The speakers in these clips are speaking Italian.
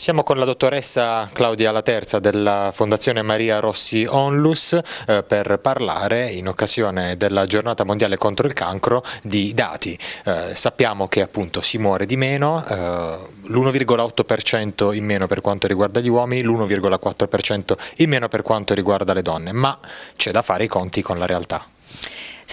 Siamo con la dottoressa Claudia Laterza della Fondazione Maria Rossi Onlus eh, per parlare in occasione della giornata mondiale contro il cancro di dati. Eh, sappiamo che appunto si muore di meno, eh, l'1,8% in meno per quanto riguarda gli uomini, l'1,4% in meno per quanto riguarda le donne, ma c'è da fare i conti con la realtà.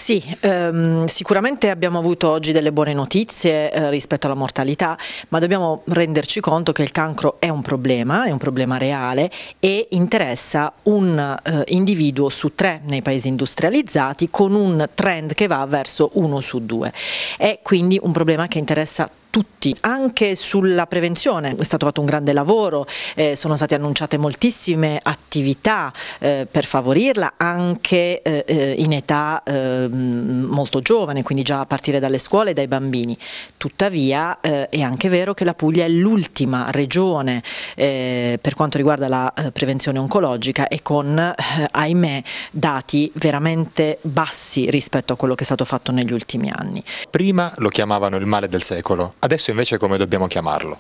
Sì, ehm, sicuramente abbiamo avuto oggi delle buone notizie eh, rispetto alla mortalità, ma dobbiamo renderci conto che il cancro è un problema, è un problema reale e interessa un eh, individuo su tre nei paesi industrializzati con un trend che va verso uno su due. È quindi un problema che interessa tutti tutti, anche sulla prevenzione è stato fatto un grande lavoro, eh, sono state annunciate moltissime attività eh, per favorirla anche eh, eh in età ehm, molto giovane, quindi già a partire dalle scuole e dai bambini. Tuttavia eh, è anche vero che la Puglia è l'ultima regione eh, per quanto riguarda la prevenzione oncologica e con, ahimè, dati veramente bassi rispetto a quello che è stato fatto negli ultimi anni. Prima lo chiamavano il male del secolo, Adesso invece come dobbiamo chiamarlo?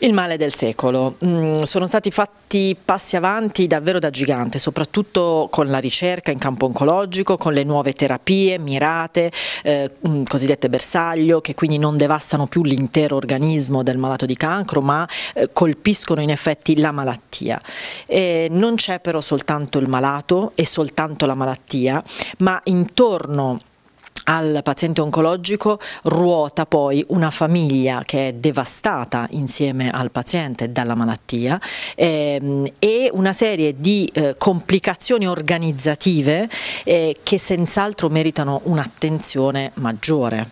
Il male del secolo. Mm, sono stati fatti passi avanti davvero da gigante, soprattutto con la ricerca in campo oncologico, con le nuove terapie mirate, eh, mm, cosiddette bersaglio, che quindi non devastano più l'intero organismo del malato di cancro, ma eh, colpiscono in effetti la malattia. E non c'è però soltanto il malato e soltanto la malattia, ma intorno a al paziente oncologico ruota poi una famiglia che è devastata insieme al paziente dalla malattia ehm, e una serie di eh, complicazioni organizzative eh, che senz'altro meritano un'attenzione maggiore.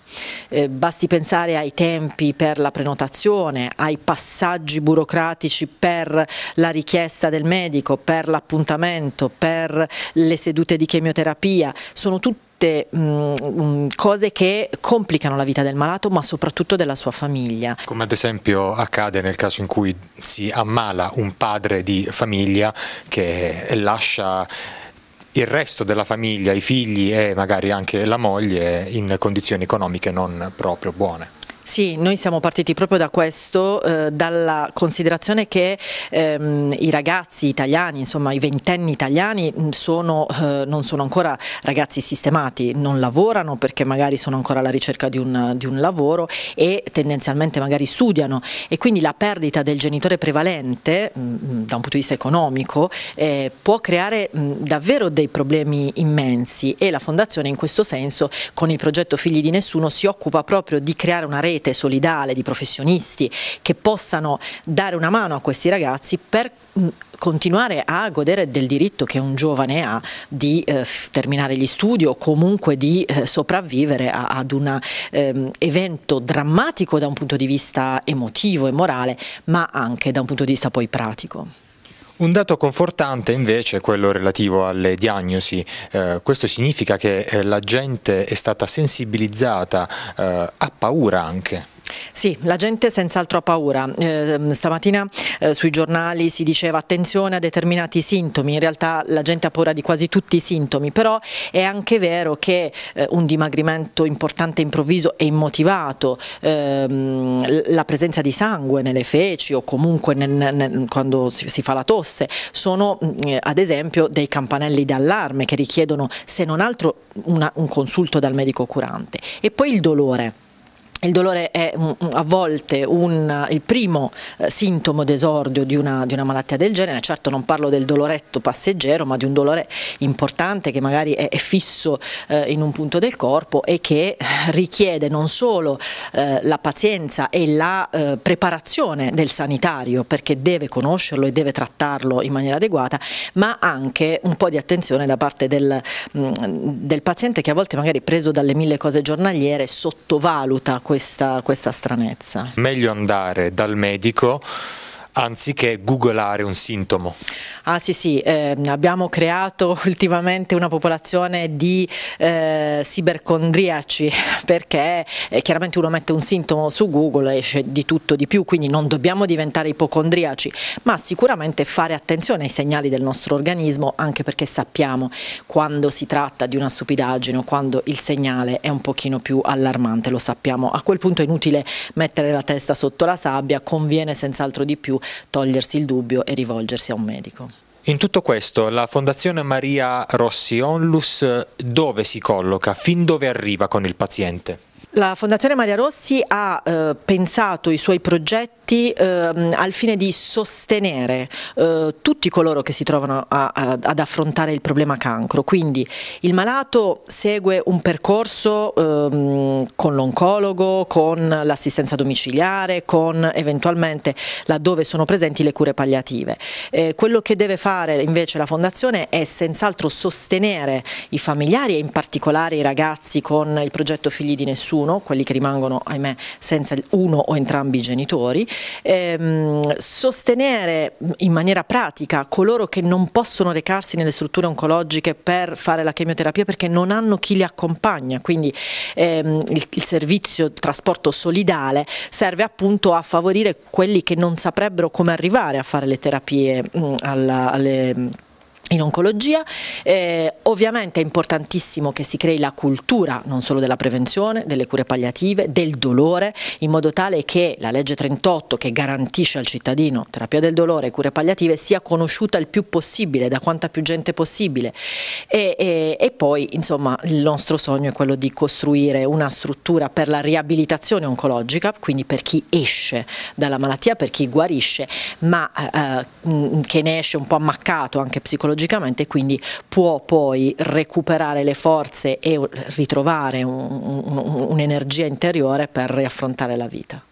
Eh, basti pensare ai tempi per la prenotazione, ai passaggi burocratici per la richiesta del medico, per l'appuntamento, per le sedute di chemioterapia, sono tutti tutte mh, mm, mm, cose che complicano la vita del malato ma soprattutto della sua famiglia. Come ad esempio accade nel caso in cui si ammala un padre di famiglia che lascia il resto della famiglia, i figli e magari anche la moglie in condizioni economiche non proprio buone. Sì, noi siamo partiti proprio da questo, eh, dalla considerazione che ehm, i ragazzi italiani, insomma i ventenni italiani mm, sono, eh, non sono ancora ragazzi sistemati, non lavorano perché magari sono ancora alla ricerca di un, di un lavoro e tendenzialmente magari studiano e quindi la perdita del genitore prevalente mh, mm, mm, da un punto di vista economico eh, può creare mh, davvero dei problemi immensi e la Fondazione in questo senso con il progetto Figli di Nessuno si occupa proprio di creare una rete rete solidale di professionisti che possano dare una mano a questi ragazzi per continuare a godere del diritto che un giovane ha di eh, terminare gli studi o comunque di eh, sopravvivere a, ad un ehm, evento drammatico da un punto di vista emotivo e morale, ma anche da un punto di vista poi pratico. Un dato confortante invece è quello relativo alle diagnosi, eh, questo significa che eh, la gente è stata sensibilizzata, eh, ha paura anche. Sì, la gente senz'altro ha paura. Eh, stamattina eh, sui giornali si diceva attenzione a determinati sintomi, in realtà la gente ha paura di quasi tutti i sintomi, però è anche vero che eh, un dimagrimento importante improvviso e immotivato, ehm, la presenza di sangue nelle feci o comunque nel, nel, quando si, si, fa la tosse, sono mm, eh, ad esempio dei campanelli d'allarme che richiedono se non altro una, un consulto dal medico curante. E poi il dolore il dolore è mm, mm, a volte un, eh, il primo eh, sintomo d'esordio di, di una, malattia del genere, certo non parlo del doloretto passeggero ma di un dolore importante che magari è, è fisso eh, in un punto del corpo e che eh, richiede non solo eh, la pazienza e la eh, preparazione del sanitario perché deve conoscerlo e deve trattarlo in maniera adeguata ma anche un po' di attenzione da parte del, mh, mm, del paziente che a volte magari preso dalle mille cose giornaliere sottovaluta questa, questa stranezza. Meglio andare dal medico anziché googolare un sintomo. Ah sì sì, eh, abbiamo creato ultimamente una popolazione di eh, cibercondriaci perché eh, chiaramente uno mette un sintomo su Google e esce di tutto di più, quindi non dobbiamo diventare ipocondriaci, ma sicuramente fare attenzione ai segnali del nostro organismo anche perché sappiamo quando si tratta di una stupidaggine o quando il segnale è un pochino più allarmante, lo sappiamo. A quel punto è inutile mettere la testa sotto la sabbia, conviene senz'altro di più togliersi il dubbio e rivolgersi a un medico. In tutto questo la Fondazione Maria Rossi Onlus dove si colloca, fin dove arriva con il paziente? La Fondazione Maria Rossi ha eh, pensato i suoi progetti fatti ehm, al fine di sostenere eh, tutti coloro che si trovano a, a, ad affrontare il problema cancro. Quindi il malato segue un percorso ehm, con l'oncologo, con l'assistenza domiciliare, con eventualmente laddove sono presenti le cure palliative. Eh, quello che deve fare invece la Fondazione è senz'altro sostenere i familiari e in particolare i ragazzi con il progetto Figli di Nessuno, quelli che rimangono ahimè senza uno o entrambi i genitori, ehm, sostenere in maniera pratica coloro che non possono recarsi nelle strutture oncologiche per fare la chemioterapia perché non hanno chi li accompagna, quindi ehm, il, il servizio il trasporto solidale serve appunto a favorire quelli che non saprebbero come arrivare a fare le terapie mh, mm, alla, alle in oncologia. Eh, ovviamente è importantissimo che si crei la cultura non solo della prevenzione, delle cure palliative, del dolore, in modo tale che la legge 38 che garantisce al cittadino terapia del dolore e cure palliative sia conosciuta il più possibile, da quanta più gente possibile. E, e, e poi insomma il nostro sogno è quello di costruire una struttura per la riabilitazione oncologica, quindi per chi esce dalla malattia, per chi guarisce, ma eh, eh che ne esce un po' ammaccato anche psicologicamente psicologicamente, quindi può poi recuperare le forze e ritrovare un'energia un, un interiore per riaffrontare la vita.